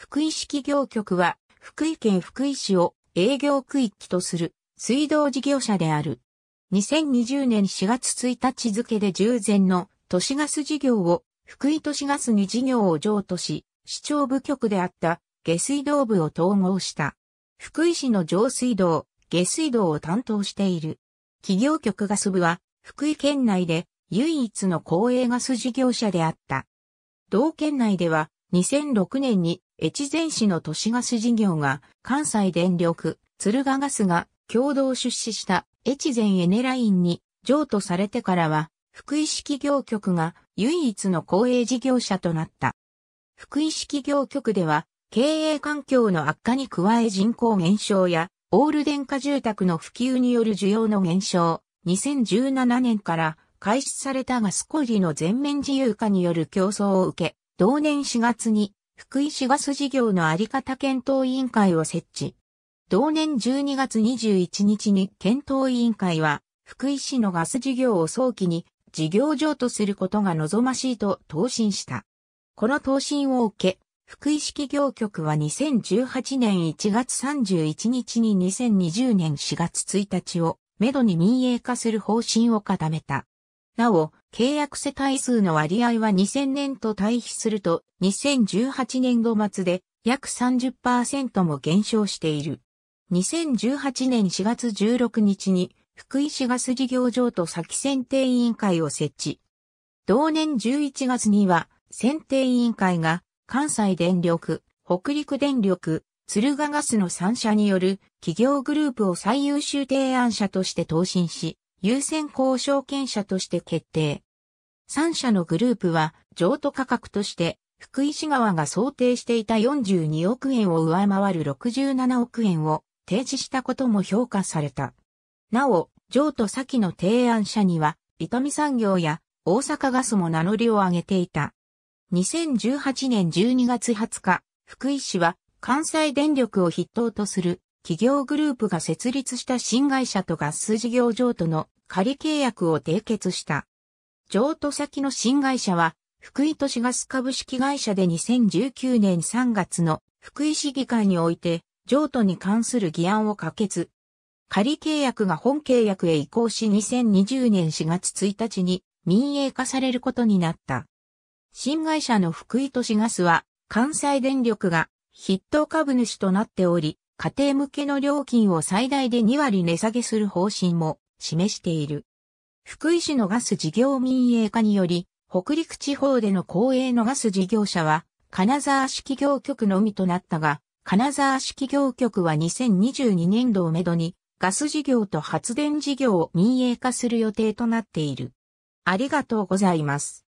福井市企業局は、福井県福井市を営業区域とする水道事業者である。2020年4月1日付で従前の都市ガス事業を福井都市ガスに事業を譲渡し、市長部局であった下水道部を統合した。福井市の上水道、下水道を担当している。企業局ガス部は福井県内で唯一の公営ガス事業者であった。同県内では2006年に越前市の都市ガス事業が関西電力、鶴ヶガスが共同出資した越前エネラインに譲渡されてからは、福井市企業局が唯一の公営事業者となった。福井市企業局では、経営環境の悪化に加え人口減少や、オール電化住宅の普及による需要の減少、2017年から開始されたガス小売の全面自由化による競争を受け、同年4月に福井市ガス事業のあり方検討委員会を設置。同年12月21日に検討委員会は、福井市のガス事業を早期に事業上とすることが望ましいと答申した。この答申を受け、福井市企業局は2018年1月31日に2020年4月1日を、めどに民営化する方針を固めた。なお、契約世帯数の割合は2000年と対比すると2018年度末で約30%も減少している。2018年4月16日に福井市ガス事業場と先選定委員会を設置。同年11月には選定委員会が関西電力、北陸電力、鶴ヶガスの3社による企業グループを最優秀提案者として答申し、優先交渉権者として決定。三社のグループは譲渡価格として福井市側が想定していた42億円を上回る67億円を提示したことも評価された。なお、譲渡先の提案者には、伊丹産業や大阪ガスも名乗りを上げていた。2018年12月20日、福井市は関西電力を筆頭とする企業グループが設立した新会社とガス事業譲渡の仮契約を締結した。譲渡先の新会社は、福井都市ガス株式会社で2019年3月の福井市議会において、譲渡に関する議案を可決。仮契約が本契約へ移行し2020年4月1日に民営化されることになった。新会社の福井都市ガスは関西電力が筆頭株主となっており、家庭向けの料金を最大で2割値下げする方針も示している。福井市のガス事業民営化により、北陸地方での公営のガス事業者は、金沢市企業局のみとなったが、金沢市企業局は2022年度をめどに、ガス事業と発電事業を民営化する予定となっている。ありがとうございます。